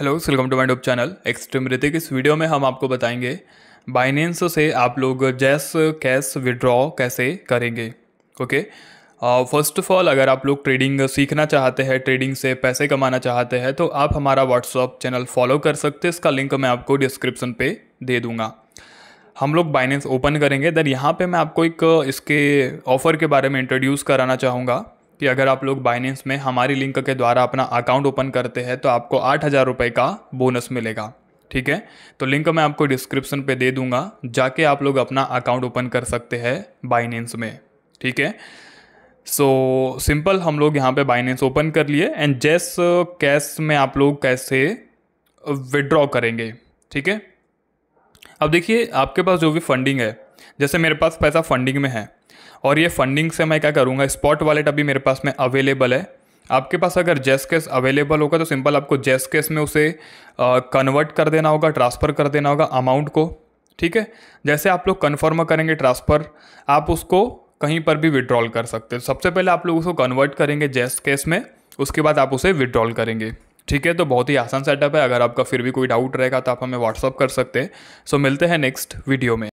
hello welcome to mind channel extreme Hrithik इस वीडियो में हम आपको बताएंगे बाइनेंस से आप लोग जैस कैश विड्रॉ कैसे करेंगे ओके फर्स्ट ऑफ ऑल अगर आप लोग ट्रेडिंग सीखना चाहते हैं ट्रेडिंग से पैसे कमाना चाहते हैं तो आप हमारा व्हाट्सअप चैनल फॉलो कर सकते हैं इसका लिंक मैं आपको डिस्क्रिप्सन पे दे दूँगा हम लोग बाइनेंस ओपन करेंगे देन यहाँ पर मैं आपको एक इसके ऑफ़र के बारे में इंट्रोड्यूस कराना चाहूँगा कि अगर आप लोग बाइनेंस में हमारी लिंक के द्वारा अपना अकाउंट ओपन करते हैं तो आपको आठ हज़ार रुपये का बोनस मिलेगा ठीक है तो लिंक मैं आपको डिस्क्रिप्शन पे दे दूंगा जाके आप लोग अपना अकाउंट ओपन कर सकते हैं बाइनेंस में ठीक है सो so, सिंपल हम लोग यहाँ पे बाइनेंस ओपन कर लिए एंड जैस कैश में आप लोग कैसे विड्रॉ करेंगे ठीक है अब देखिए आपके पास जो भी फंडिंग है जैसे मेरे पास पैसा फंडिंग में है और ये फंडिंग से मैं क्या करूँगा स्पॉट वॉलेट अभी मेरे पास में अवेलेबल है आपके पास अगर जेस केस अवेलेबल होगा तो सिंपल आपको जेस केस में उसे कन्वर्ट कर देना होगा ट्रांसफ़र कर देना होगा अमाउंट को ठीक है जैसे आप लोग कन्फर्म करेंगे ट्रांसफ़र आप उसको कहीं पर भी विड्रॉल कर सकते हो सबसे पहले आप लोग उसको कन्वर्ट करेंगे जेस केस में उसके बाद आप उसे विड्रॉल करेंगे ठीक है तो बहुत ही आसान सेटअप है अगर आपका फिर भी कोई डाउट रहेगा तो आप हमें व्हाट्सअप कर सकते हैं सो मिलते हैं नेक्स्ट वीडियो में